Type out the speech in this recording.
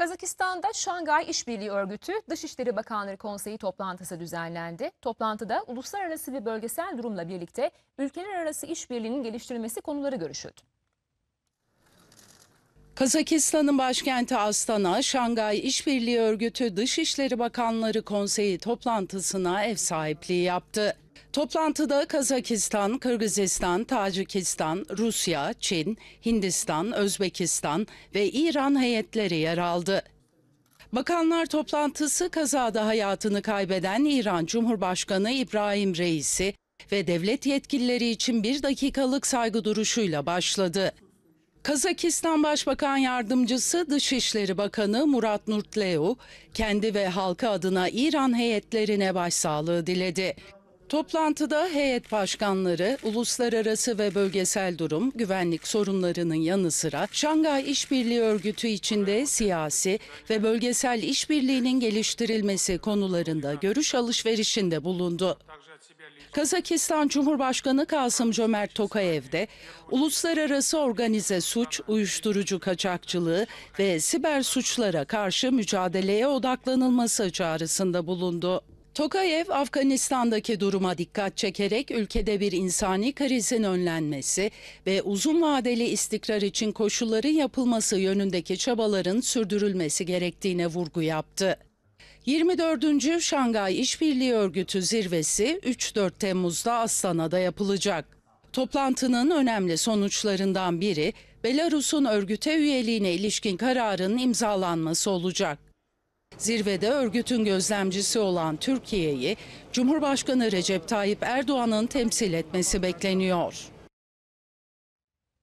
Kazakistan'da Şangay İşbirliği Örgütü Dışişleri Bakanları Konseyi toplantısı düzenlendi. Toplantıda uluslararası ve bölgesel durumla birlikte ülkeler arası işbirliğinin geliştirilmesi konuları görüşüldü. Kazakistan'ın başkenti Astana, Şangay İşbirliği Örgütü Dışişleri Bakanları Konseyi toplantısına ev sahipliği yaptı. Toplantıda Kazakistan, Kırgızistan, Tacikistan, Rusya, Çin, Hindistan, Özbekistan ve İran heyetleri yer aldı. Bakanlar toplantısı kazada hayatını kaybeden İran Cumhurbaşkanı İbrahim Reisi ve devlet yetkilileri için bir dakikalık saygı duruşuyla başladı. Kazakistan Başbakan Yardımcısı Dışişleri Bakanı Murat Nurtleu kendi ve halka adına İran heyetlerine başsağlığı diledi. Toplantıda heyet başkanları uluslararası ve bölgesel durum, güvenlik sorunlarının yanı sıra Şangay İşbirliği Örgütü içinde siyasi ve bölgesel işbirliğinin geliştirilmesi konularında görüş alışverişinde bulundu. Kazakistan Cumhurbaşkanı Kasım Cömert Tokayev de uluslararası organize suç, uyuşturucu kaçakçılığı ve siber suçlara karşı mücadeleye odaklanılması çağrısında bulundu. Tokayev, Afganistan'daki duruma dikkat çekerek ülkede bir insani krizin önlenmesi ve uzun vadeli istikrar için koşulların yapılması yönündeki çabaların sürdürülmesi gerektiğine vurgu yaptı. 24. Şangay İşbirliği Örgütü zirvesi 3-4 Temmuz'da Astana'da yapılacak. Toplantının önemli sonuçlarından biri Belarus'un örgüte üyeliğine ilişkin kararın imzalanması olacak. Zirvede örgütün gözlemcisi olan Türkiye'yi Cumhurbaşkanı Recep Tayyip Erdoğan'ın temsil etmesi bekleniyor.